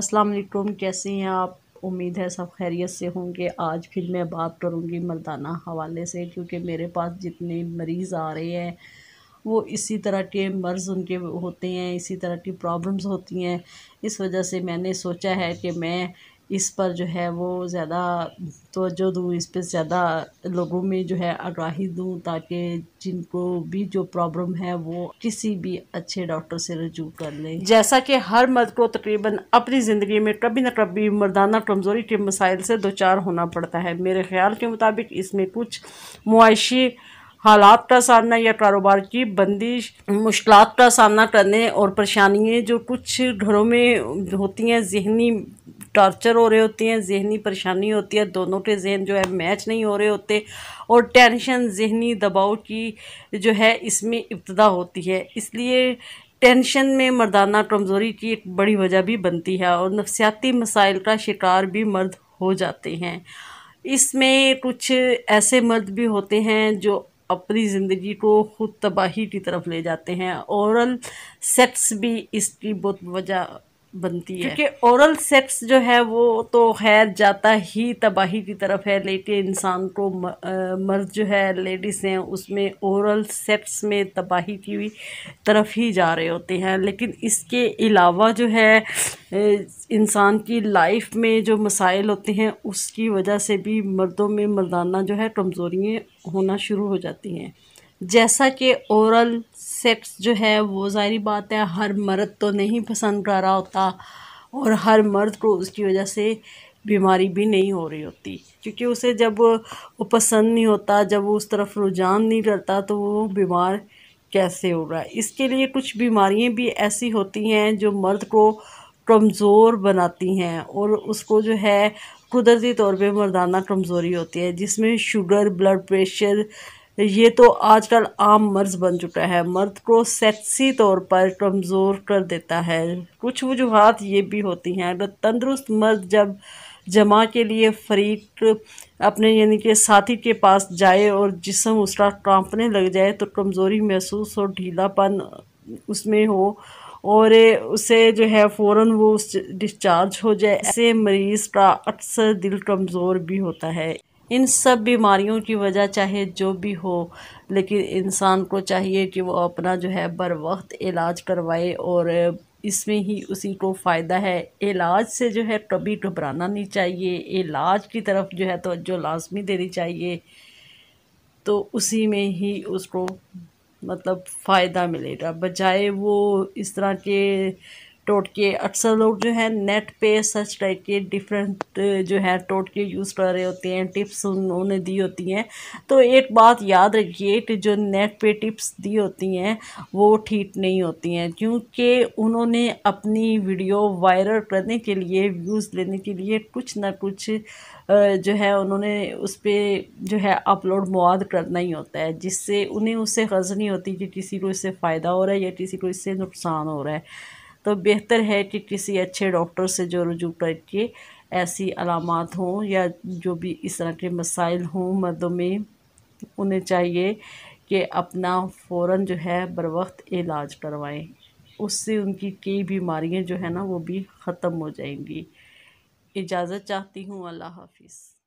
अस्सलाम वालेकुम कैसे हैं आप उम्मीद है सब खैरियत से होंगे आज फिर मैं बात करूंगी मर्दाना हवाले से क्योंकि मेरे पास जितने मरीज़ आ रहे हैं वो इसी तरह के मर्ज़ उनके होते हैं इसी तरह की प्रॉब्लम्स होती हैं इस वजह से मैंने सोचा है कि मैं इस पर जो है वो ज़्यादा तवज्जो दूँ इस पर ज़्यादा लोगों में जो है आगाही दूँ ताकि जिनको भी जो प्रॉब्लम है वो किसी भी अच्छे डॉक्टर से रजू कर लें जैसा कि हर मर्द को तकरीबन अपनी ज़िंदगी में कभी ना कभी मर्दाना कमज़ोरी के मसाइल से दो चार होना पड़ता है मेरे ख्याल के मुताबिक इसमें कुछ मुआशी हालात का सामना या कारोबार की बंदिश मुश्किल का सामना करने और परेशानियाँ जो कुछ घरों में होती हैं जहनी टॉर्चर हो रहे होते हैं जहनी परेशानी होती है दोनों के जहन जो है मैच नहीं हो रहे होते और टेंशन जहनी दबाव की जो है इसमें इब्तदा होती है इसलिए टेंशन में मर्दाना कमज़ोरी की एक बड़ी वजह भी बनती है और नफसियाती मसाइल का शिकार भी मर्द हो जाते हैं इसमें कुछ ऐसे मर्द भी होते हैं जो अपनी ज़िंदगी को ख़ुद तबाही की तरफ ले जाते हैं औरल सेक्स भी इसकी बहुत वजह बनती है क्योंकि ओरल सेक्स जो है वो तो खैर जाता ही तबाही की तरफ है लेकिन इंसान को मर्द जो है लेडीज़ हैं उसमें ओरल सेक्स में तबाही की तरफ ही जा रहे होते हैं लेकिन इसके अलावा जो है इंसान की लाइफ में जो मसाइल होते हैं उसकी वजह से भी मर्दों में मर्दाना जो है कमज़ोरियाँ होना शुरू हो जाती हैं जैसा कि औरल सेक्स जो है वो जारी बात है हर मर्द तो नहीं पसंद कर रहा होता और हर मर्द को उसकी वजह से बीमारी भी नहीं हो रही होती क्योंकि उसे जब वो पसंद नहीं होता जब वो उस तरफ रुझान नहीं करता तो वो बीमार कैसे हो रहा है इसके लिए कुछ बीमारियां भी ऐसी होती हैं जो मर्द को कमज़ोर बनाती हैं और उसको जो है कुदरती तौर पे मर्दाना कमज़ोरी होती है जिसमें शुगर ब्लड प्रेशर ये तो आजकल आम मर्ज बन चुका है मर्द को सेक्सी तौर पर कमज़ोर कर देता है कुछ वजूहत ये भी होती हैं अगर तंदरुस्त मर्द जब जमा के लिए फरीक अपने यानी कि साथी के पास जाए और जिसम उसका कांपने लग जाए तो कमज़ोरी महसूस हो ढीलापन उसमें हो और उसे जो है फ़ौर वो डिस्चार्ज हो जाए ऐसे मरीज़ का अक्सर दिल कमज़ोर भी होता है इन सब बीमारियों की वजह चाहे जो भी हो लेकिन इंसान को चाहिए कि वो अपना जो है बर वक्त इलाज करवाए और इसमें ही उसी को फ़ायदा है इलाज से जो है कभी घबराना नहीं चाहिए इलाज की तरफ जो है तोज्जो लाजमी देनी चाहिए तो उसी में ही उसको मतलब फ़ायदा मिलेगा बजाय वो इस तरह के टोटके अक्सर लोग जो है नेट पे सर्च करके डिफरेंट जो है टोटके यूज़ कर रहे होते हैं टिप्स उन्होंने दी होती हैं तो एक बात याद रखिए कि जो नेट पे टिप्स दी होती हैं वो ठीक नहीं होती हैं क्योंकि उन्होंने अपनी वीडियो वायरल करने के लिए व्यूज़ लेने के लिए कुछ ना कुछ जो है उन्होंने उस पर जो है अपलोड मवाद करना ही होता है जिससे उन्हें उससे गर्ज नहीं होती कि किसी को इससे फ़ायदा हो रहा है या किसी को इससे नुकसान हो रहा है तो बेहतर है कि किसी अच्छे डॉक्टर से जो रजू करके ऐसी अलामत हों या जो भी इस तरह के मसाइल हों मर्दों में उन्हें चाहिए कि अपना फ़ौर जो है बर वक्त इलाज करवाएँ उससे उनकी कई बीमारियाँ जो है ना वो भी ख़त्म हो जाएंगी इजाज़त चाहती हूँ अल्लाह हाफिज़